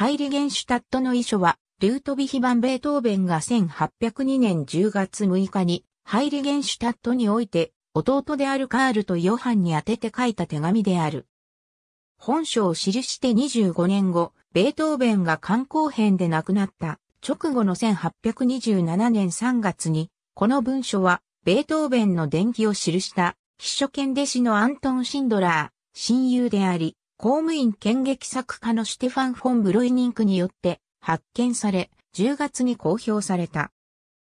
ハイリゲンシュタットの遺書は、ルートビヒン・ベートーベンが1802年10月6日に、ハイリゲンシュタットにおいて、弟であるカールとヨハンに宛てて書いた手紙である。本書を記して25年後、ベートーベンが肝硬変で亡くなった直後の1827年3月に、この文書は、ベートーベンの伝記を記した、秘書兼弟子のアントン・シンドラー、親友であり、公務員剣劇作家のシュテファン・フォン・ブロイニンクによって発見され、10月に公表された。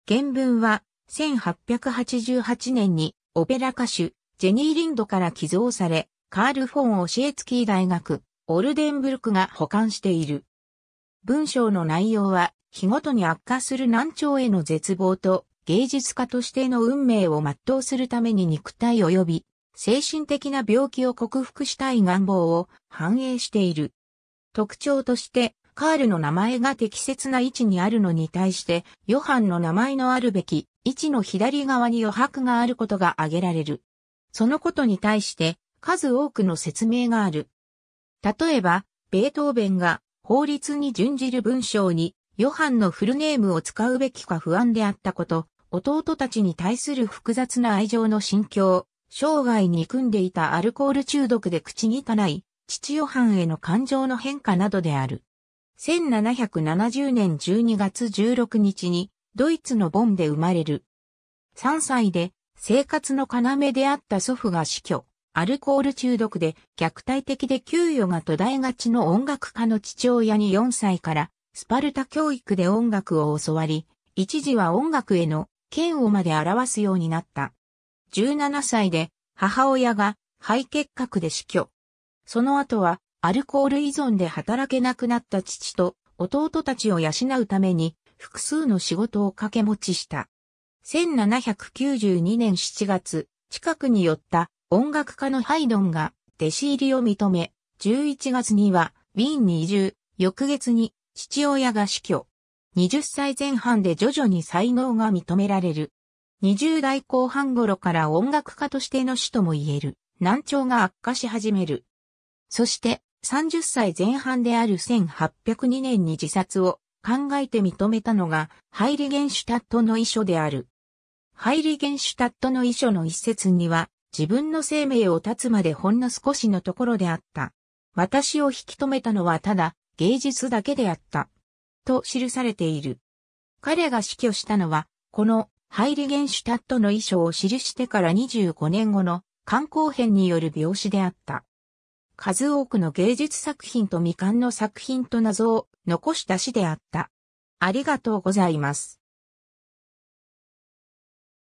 原文は、1888年にオペラ歌手、ジェニー・リンドから寄贈され、カール・フォン・オシエツキー大学、オルデンブルクが保管している。文章の内容は、日ごとに悪化する難聴への絶望と、芸術家としての運命を全うするために肉体及び精神的な病気を克服したい願望を反映している。特徴として、カールの名前が適切な位置にあるのに対して、ヨハンの名前のあるべき位置の左側に余白があることが挙げられる。そのことに対して、数多くの説明がある。例えば、ベートーベンが法律に準じる文章に、ヨハンのフルネームを使うべきか不安であったこと、弟たちに対する複雑な愛情の心境、生涯憎んでいたアルコール中毒で口汚い、父ヨハンへの感情の変化などである。1770年12月16日に、ドイツのボンで生まれる。3歳で、生活の要であった祖父が死去、アルコール中毒で虐待的で給与が途絶えがちの音楽家の父親に4歳から、スパルタ教育で音楽を教わり、一時は音楽への嫌悪まで表すようになった。17歳で母親が肺結核で死去。その後はアルコール依存で働けなくなった父と弟たちを養うために複数の仕事を掛け持ちした。1792年7月、近くに寄った音楽家のハイドンが弟子入りを認め、11月にはウィーンに移住、翌月に父親が死去。20歳前半で徐々に才能が認められる。20代後半頃から音楽家としての死とも言える、難聴が悪化し始める。そして、30歳前半である1802年に自殺を考えて認めたのが、ハイリゲンシュタットの遺書である。ハイリゲンシュタットの遺書の一節には、自分の生命を絶つまでほんの少しのところであった。私を引き止めたのはただ芸術だけであった。と記されている。彼が死去したのは、このハイリゲンシュタットの遺書を記してから25年後の観光編による病死であった。数多くの芸術作品と未完の作品と謎を残した詩であった。ありがとうございます。